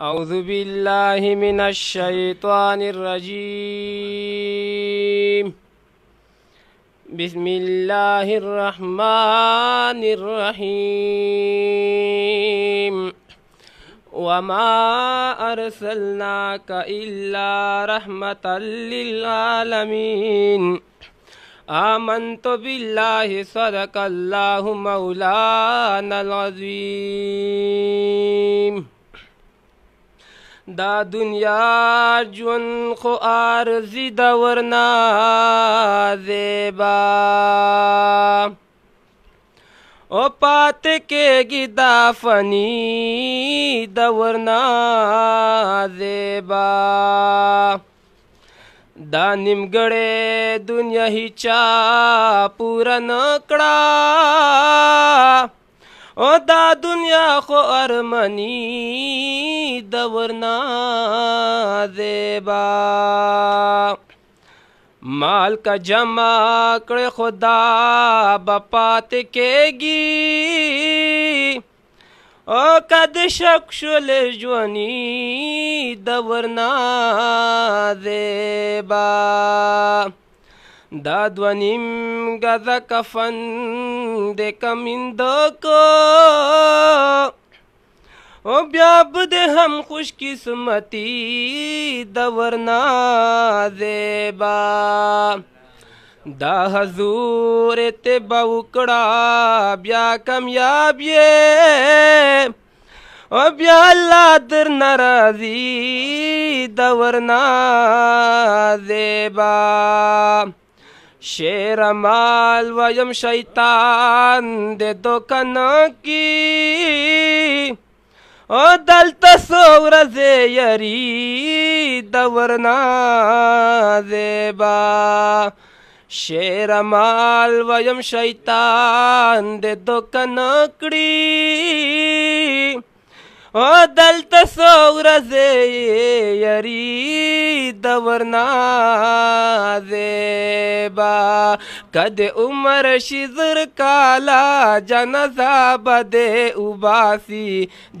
أعوذ بالله من الشيطان الرجيم بسم الله الرحمن الرحيم وما أرسلناك إلا رحمة للعالمين آمنت بالله صدق الله مولانا العظيم دا دنیا جون خو ارزی دا ورنا زیبا او پات کېږي دا فنی دا ورنا زیبا دا نیمګړې دنیا هیچا پوره نه کړه او دا دنیا خو ارمنی د ورنا زیبا مال کا جمع کړ خدا بپات کېږي او کد شک شل جوانی د ورنا زیبا دا دونیم غذا کفن کمینده کمینده که او بیا بده هم خوش قسمتی د ورنا زیبا دا حضور ته باوکړه بیا کامیاب یې او بیا الله در ناراضي د ورنا زیبا شیر مال ویم شیطان د دوکن کی او دلته سور زه یری د ورنا زیبا شیر مال ویم شیطان د دوکن کړي او دلته سورځې یری د ورنا زیبا کد عمر شي زر کالا جنازه بده وباسي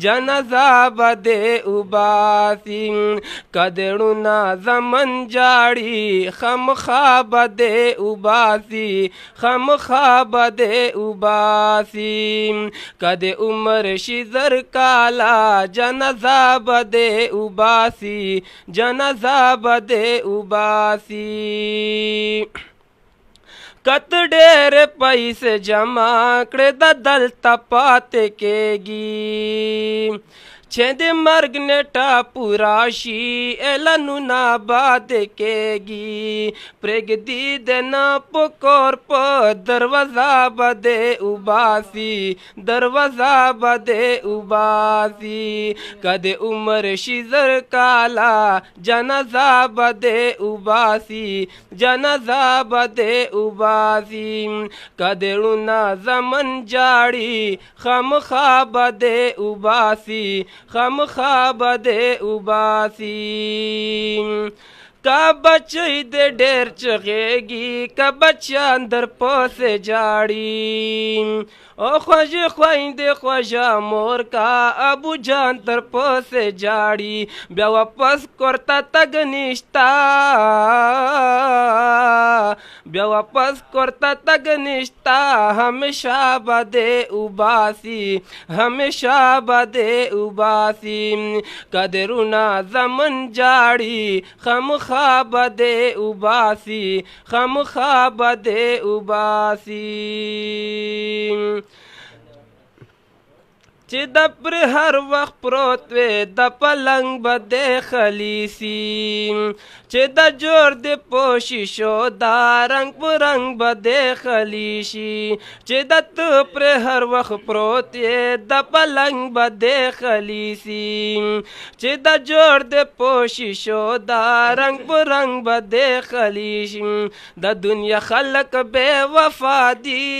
جنازه بده وباسي کدړونا زمن جاړي خمخا بده وباسي خمخا بده وباسي کد عمر شي زر کالا जनजा बदे उबासी जनजा बदे उबासी कत ढेर पैसे जमा कर दल तपात के गी ਜਿਹਦੇ ਮਰਗ ਨੇ ਟਾਪੂ ਰਾਸ਼ੀ ਐਲਾ ਨੂੰ ਨਾ ਬਾਦ ਕੇਗੀ ਪ੍ਰਗਦੀ ਦੇ ਨਾ ਪਕੋਰ ਪ ਦਰਵਾਜ਼ਾ ਬਦੇ ਉਬਾਸੀ ਦਰਵਾਜ਼ਾ ਬਦੇ ਉਬਾਸੀ ਕਦੇ ਉਮਰ ਸ਼ਿਜ਼ਰ ਕਾਲਾ ਜਨਾਜ਼ਾ ਬਦੇ ਉਬਾਸੀ ਜਨਾਜ਼ਾ ਬਦੇ ਉਬਾਸੀ ਕਦੇ ਰੁਨਾ ਜ਼ਮਨ ਜਾੜੀ ਖਮ ਖਾਬਦੇ ਉਬਾਸੀ خامخا به دې وباسي ستا بچی د ډیر چغېږي که بچیان در پسې جاړي او خوږې خویندې خوږه مور کا ابو جان در پسې جاړي بیا واپس کور ته تګ نشتا بیا واپس کور ته تګ نشتا همیشه به دې اوباسي همیشه به دې اوباسي که د روڼه زمن جاړي خامخا खाब दे उबासी खम खाब दे उबासी چې د پر هر وخت پروت وې د پلنګ به د خلیسی چې د جوړ د پوشیشو دا رنگ پر رنگ به د خلیشی چې د ته پر هر وخت پروت وې د پلنګ به د خلیسی چې د جوړ د پوشیشو دا رنگ پر رنگ به د خلیشی د دنیا خلق به وفادی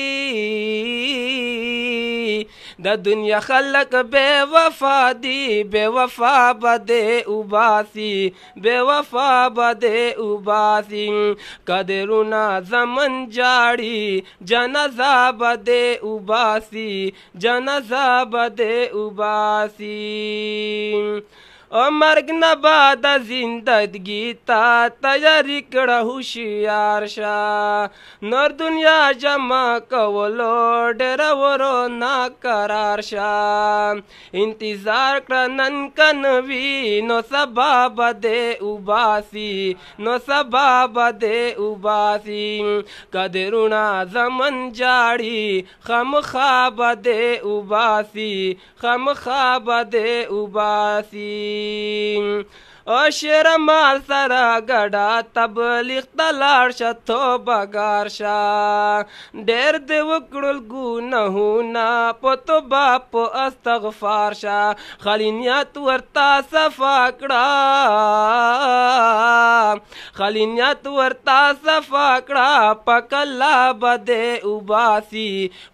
دی د دنیا خلق بے وفا دی بے وفا بده اوباسی بے وفا بده اوباسی قدرونا زمن جاړي جنازه بده اوباسی جنازه بده اوباسی مرګ نه بعد زندګي تا تیاری کړه هوشیار شه نور دنیا جمع کولو ډېر ورو ناقرار شه انتظار کړه نن کنوي نو سبا بده وباسي نو سبا بده وباسي کدرونا زمن جاړي خامخا بده وباسي خامخا بده وباسي او شیر مال سره ګډا تبلیغ تلاړ شه توبه ګار شه ډېر دې وکړل ګناهونه په توبه په استغفار شه خلینیات ورته صفا کړه خلینیت ورتا صفا کړه پکلا بده وباسي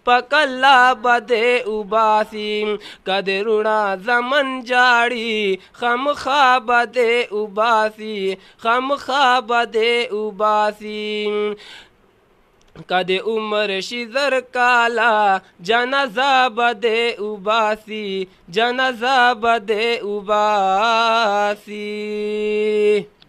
پکلا بده وباسي کدرونا زمن جاړي خمخا بده وباسي خمخا بده وباسي کده عمر شي زر کالا جنازه بده وباسي جنازه بده وباسي